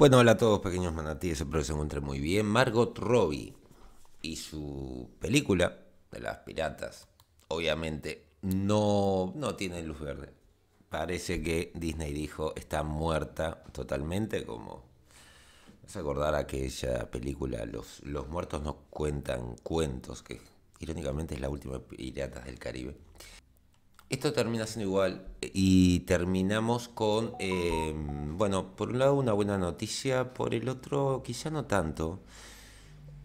Bueno, hola a todos, pequeños manatíes, espero que se encuentren muy bien. Margot Robbie y su película de las piratas, obviamente, no, no tiene luz verde. Parece que Disney dijo está muerta totalmente, como se acordar aquella película Los, Los Muertos no cuentan cuentos, que irónicamente es la última Piratas del Caribe. Esto termina siendo igual y terminamos con, em, bueno, por un lado una buena noticia, por el otro quizá no tanto.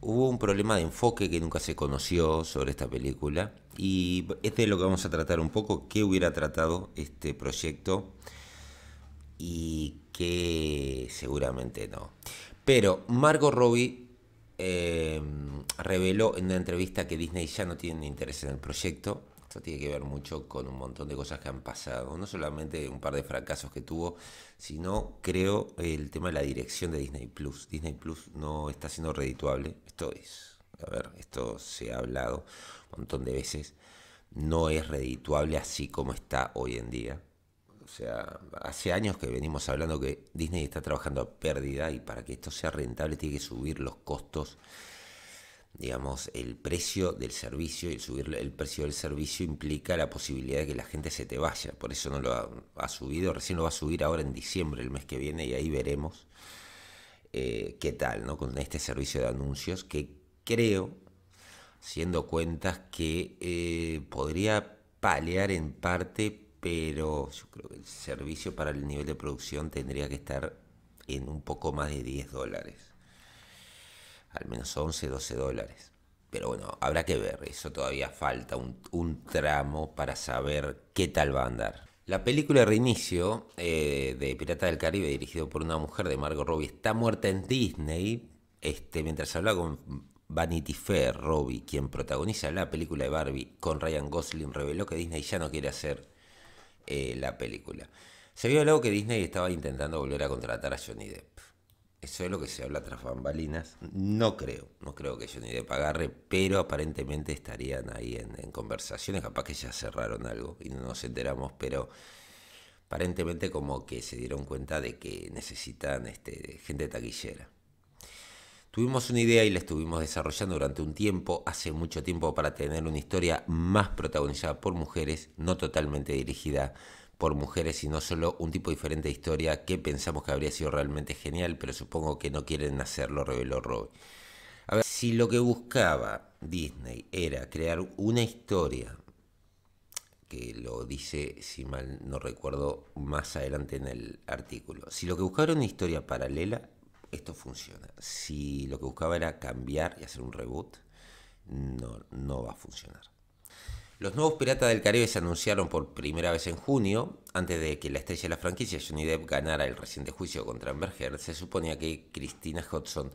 Hubo un problema de enfoque que nunca se conoció sobre esta película y este es lo que vamos a tratar un poco, qué hubiera tratado este proyecto y que seguramente no. Pero Margot Robbie em, reveló en una entrevista que Disney ya no tiene interés en el proyecto tiene que ver mucho con un montón de cosas que han pasado, no solamente un par de fracasos que tuvo, sino creo el tema de la dirección de Disney Plus. Disney Plus no está siendo redituable, esto es, a ver, esto se ha hablado un montón de veces, no es redituable así como está hoy en día. O sea, hace años que venimos hablando que Disney está trabajando a pérdida y para que esto sea rentable tiene que subir los costos digamos, el precio del servicio y el precio del servicio implica la posibilidad de que la gente se te vaya. Por eso no lo ha, subido, recién lo va a subir ahora en diciembre, el mes que viene, y ahí veremos eh, qué tal, ¿no? Con este servicio de anuncios que creo, siendo cuentas, que eh, podría paliar en parte, pero yo creo que el servicio para el nivel de producción tendría que estar en un poco más de 10 dólares al menos 11, 12 dólares. Pero bueno, habrá que ver, eso todavía falta un, tramo para saber qué tal va a andar. La película de Reinicio eh, de Pirata del Caribe, dirigido por una mujer de Margot Robbie, está muerta en Disney. Este, mientras hablaba con Vanity Fair, Robbie, quien protagoniza la película de Barbie con Ryan Gosling, reveló que Disney ya no quiere hacer eh, la película. Se vio hablado que Disney estaba intentando volver a contratar a Johnny Depp. Eso es lo que se habla tras bambalinas. No creo, no creo que ni de agarre, pero aparentemente estarían ahí en, conversaciones. Capaz que ya cerraron algo y no nos enteramos, pero aparentemente como que se dieron cuenta de que necesitan este, gente taquillera. Tuvimos una idea y la estuvimos desarrollando durante un tiempo, hace mucho tiempo, para tener una historia más protagonizada por mujeres, no totalmente dirigida por mujeres, y no solo un tipo diferente de historia que pensamos que habría sido realmente genial, pero supongo que no quieren hacerlo, reveló Roy. A ver, si lo que buscaba Disney era crear una historia, que lo dice, si mal no recuerdo, más adelante en el artículo, si lo que buscaba era una historia paralela, esto funciona. Si lo que buscaba era cambiar y hacer un reboot, no, no va a funcionar. Los nuevos Piratas del Caribe se anunciaron por primera vez en junio. Antes de que la estrella de la franquicia Johnny Depp ganara el reciente juicio contra Amber Heard, se suponía que Christina Hudson,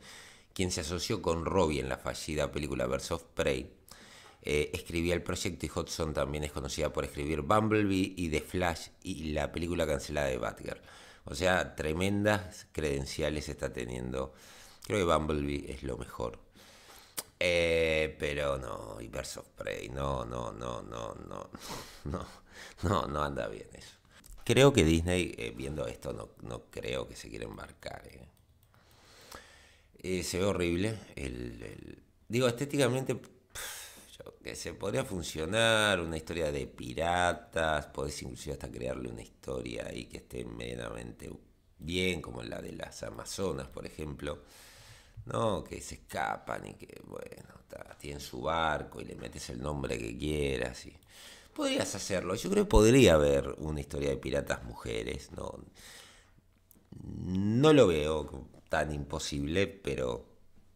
quien se asoció con Robbie en la fallida película Birds of Prey, eh, escribía el proyecto y Hudson también es conocida por escribir Bumblebee y The Flash y la película cancelada de Batgirl. O sea, tremendas credenciales está teniendo. Creo que Bumblebee es lo mejor eh, pero no, Birds of Prey, no, no, no, no, no, no, no, no anda bien eso. Creo que Disney, eh, viendo esto, no, no, creo que se quiera embarcar. Eh. se ve horrible. digo, estéticamente, que se podría funcionar una historia de piratas, podés inclusive hasta crearle una historia ahí que esté medianamente bien, como la de las Amazonas, por ejemplo no, que se escapan y que, bueno, tienen su barco y le metes el nombre que quieras. Y... Podrías hacerlo. Yo creo que podría haber una historia de piratas mujeres. No, no lo veo tan imposible, pero.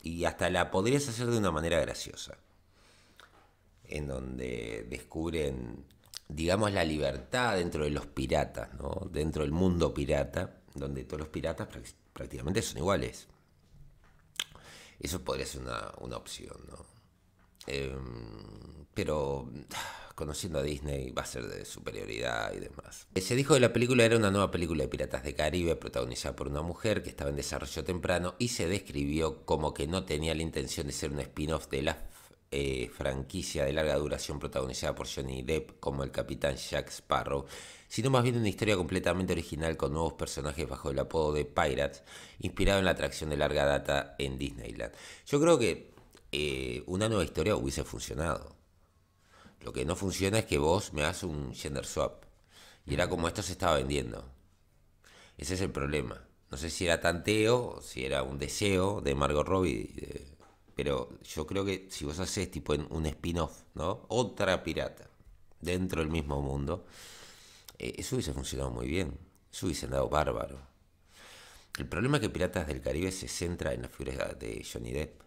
Y hasta la podrías hacer de una manera graciosa. En donde descubren, digamos, la libertad dentro de los piratas, ¿no? Dentro del mundo pirata, donde todos los piratas prácticamente son iguales eso podría ser una, opción, ¿no? Em, pero conociendo a Disney va a ser de superioridad y demás. Se dijo que la película era una nueva película de Piratas de Caribe protagonizada por una mujer que estaba en desarrollo temprano y se describió como que no tenía la intención de ser un spin-off de la eh, franquicia de larga duración protagonizada por Johnny Depp como el capitán Jack Sparrow, sino más bien una historia completamente original con nuevos personajes bajo el apodo de Pirates, inspirado en la atracción de larga data en Disneyland. Yo creo que eh, una nueva historia hubiese funcionado. Lo que no funciona es que vos me hagas un gender swap. Y era como esto se estaba vendiendo. Ese es el problema. No sé si era tanteo, si era un deseo de Margot Robbie pero yo creo que si vos haces tipo un spin-off, ¿no? Otra pirata, dentro del mismo mundo, eh, eso hubiese funcionado muy bien, eso hubiese andado bárbaro. El problema es que Piratas del Caribe se centra en la figura de Johnny Depp.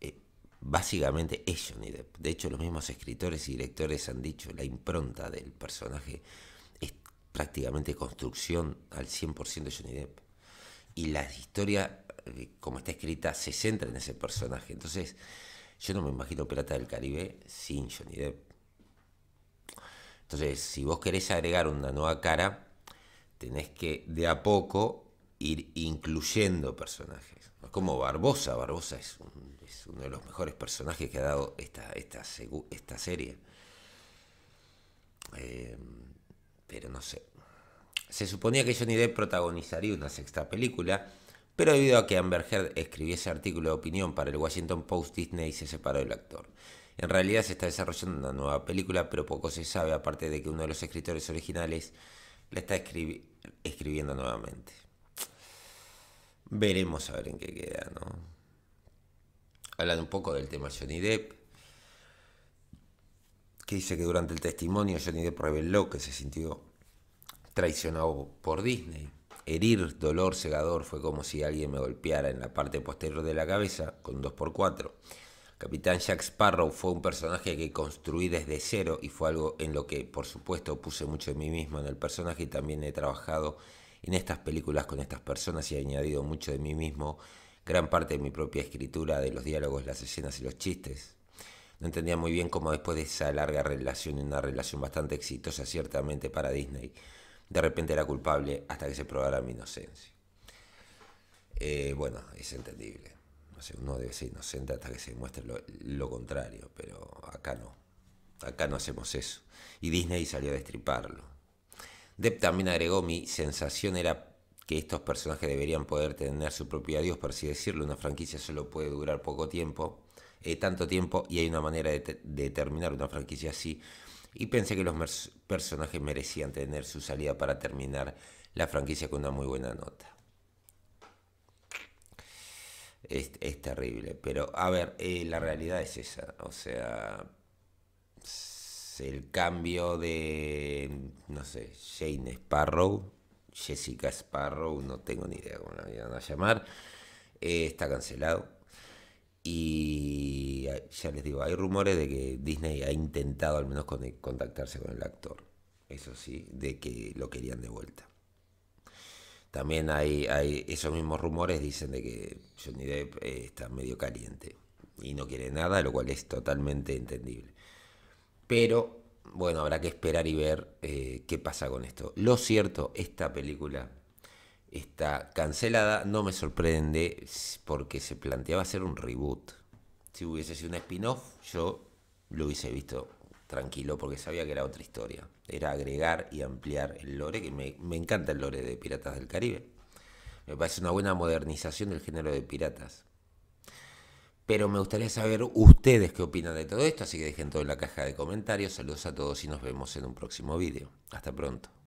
Eh, básicamente es Johnny Depp. De hecho, los mismos escritores y directores han dicho, la impronta del personaje es prácticamente construcción al 100% de Johnny Depp. Y la historia eh, como está escrita, se centra en ese personaje. Entonces, yo no me imagino Pirata del Caribe sin Johnny Depp. Entonces, si vos querés agregar una nueva cara, tenés que de a poco ir incluyendo personajes. es como Barbosa, Barbosa es, uno de los mejores personajes que ha dado esta, esta, serie. Eh, pero no sé. Se suponía que Johnny Depp protagonizaría una sexta película, pero debido a que Amber Heard escribió ese artículo de opinión para el Washington Post, Disney se separó del actor. En realidad se está desarrollando una nueva película, pero poco se sabe, aparte de que uno de los escritores originales la está escribiendo nuevamente. Veremos a ver en qué queda, ¿no? Hablando un poco del tema Johnny Depp, que dice que durante el testimonio Johnny Depp reveló que se sintió traicionado por Disney herir, dolor cegador, fue como si alguien me golpeara en la parte posterior de la cabeza con 2x4. Capitán Jack Sparrow fue un personaje que construí desde cero y fue algo en lo que, por supuesto, puse mucho de mí mismo en el personaje y también he trabajado en estas películas con estas personas y he añadido mucho de mí mismo, gran parte de mi propia escritura, de los diálogos, las escenas y los chistes. No entendía muy bien cómo después de esa larga relación, una relación bastante exitosa ciertamente para Disney, de repente era culpable hasta que se probara mi inocencia. Eh, bueno, es entendible. No sé, uno debe ser inocente hasta que se demuestre lo, contrario, pero acá no. Acá no hacemos eso. Y Disney salió a destriparlo. Depp también agregó, mi sensación era que estos personajes deberían poder tener su propio adiós, por así decirlo. Una franquicia solo puede durar poco tiempo, eh, tanto tiempo, y hay una manera de, de terminar una franquicia así y pensé que los personajes merecían tener su salida para terminar la franquicia con una muy buena nota. Es, terrible, pero a ver, eh, la realidad es esa, o sea, el cambio de, no sé, Jane Sparrow, Jessica Sparrow, no tengo ni idea cómo la van a llamar, eh, está cancelado. Y ya les digo, hay rumores de que Disney ha intentado al menos contactarse con el actor. Eso sí, de que lo querían de vuelta. También hay, esos mismos rumores dicen de que Johnny Depp eh, está medio caliente y no quiere nada, lo cual es totalmente entendible. Pero bueno, habrá que esperar y ver eh, qué pasa con esto. Lo cierto, esta película está cancelada, no me sorprende porque se planteaba hacer un reboot si hubiese sido un spin-off, yo lo hubiese visto tranquilo porque sabía que era otra historia. Era agregar y ampliar el lore, que me, me encanta el lore de Piratas del Caribe. Me parece una buena modernización del género de piratas. Pero me gustaría saber ustedes qué opinan de todo esto, así que dejen todo en la caja de comentarios. Saludos a todos y nos vemos en un próximo vídeo. Hasta pronto.